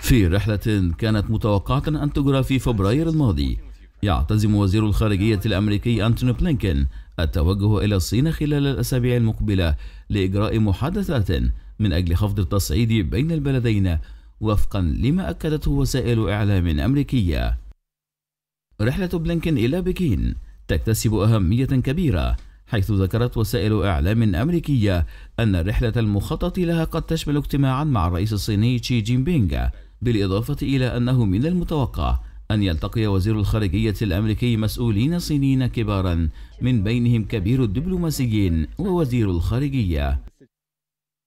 في رحلة كانت متوقعة أن تجرى في فبراير الماضي يعتزم وزير الخارجية الأمريكي أنتوني بلينكن التوجه إلى الصين خلال الأسابيع المقبلة لإجراء محادثات من أجل خفض التصعيد بين البلدين وفقا لما أكدته وسائل إعلام أمريكية رحلة بلينكن إلى بكين تكتسب أهمية كبيرة حيث ذكرت وسائل إعلام أمريكية أن الرحلة المخطط لها قد تشمل اجتماعا مع الرئيس الصيني شي جين بينغ بالإضافة إلى أنه من المتوقع أن يلتقي وزير الخارجية الأمريكي مسؤولين صينيين كبارا من بينهم كبير الدبلوماسيين ووزير الخارجية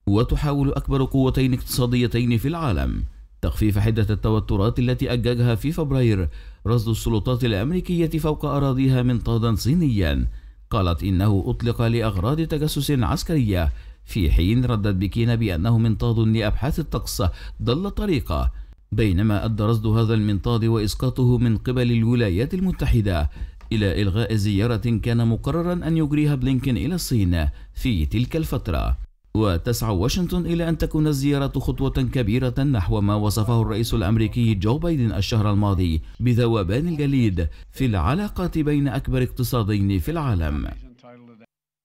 وتحاول أكبر قوتين اقتصاديتين في العالم تخفيف حدة التوترات التي أججها في فبراير رصد السلطات الأمريكية فوق أراضيها منطادا صينيا قالت إنه أطلق لأغراض تجسس عسكرية في حين ردت بكين بأنه منطاد لأبحاث الطقس ضل طريقة بينما أدى رصد هذا المنطاد وإسقاطه من قبل الولايات المتحدة إلى إلغاء زيارة كان مقررا أن يجريها بلينكن إلى الصين في تلك الفترة وتسعى واشنطن إلى أن تكون الزيارة خطوة كبيرة نحو ما وصفه الرئيس الأمريكي جو بايدن الشهر الماضي بذوبان الجليد في العلاقات بين أكبر اقتصادين في العالم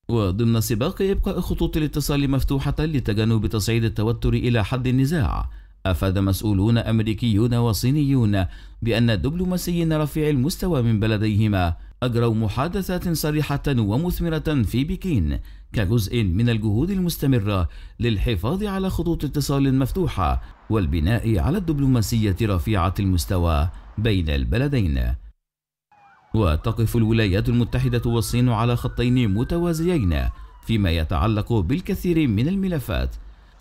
وضمن سباق إبقاء خطوط الاتصال مفتوحة لتجنب تصعيد التوتر إلى حد النزاع أفاد مسؤولون أمريكيون وصينيون بأن دبلوماسيين رفيع المستوى من بلديهما أجروا محادثات صريحة ومثمرة في بكين كجزء من الجهود المستمرة للحفاظ على خطوط اتصال مفتوحة والبناء على الدبلوماسية رفيعة المستوى بين البلدين. وتقف الولايات المتحدة والصين على خطين متوازيين فيما يتعلق بالكثير من الملفات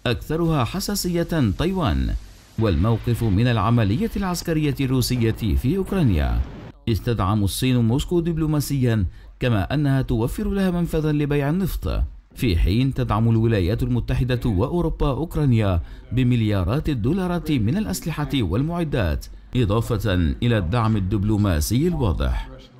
أكثرها حساسية تايوان والموقف من العملية العسكرية الروسية في أوكرانيا استدعم الصين موسكو دبلوماسيا كما أنها توفر لها منفذا لبيع النفط في حين تدعم الولايات المتحدة وأوروبا أوكرانيا بمليارات الدولارات من الأسلحة والمعدات إضافة إلى الدعم الدبلوماسي الواضح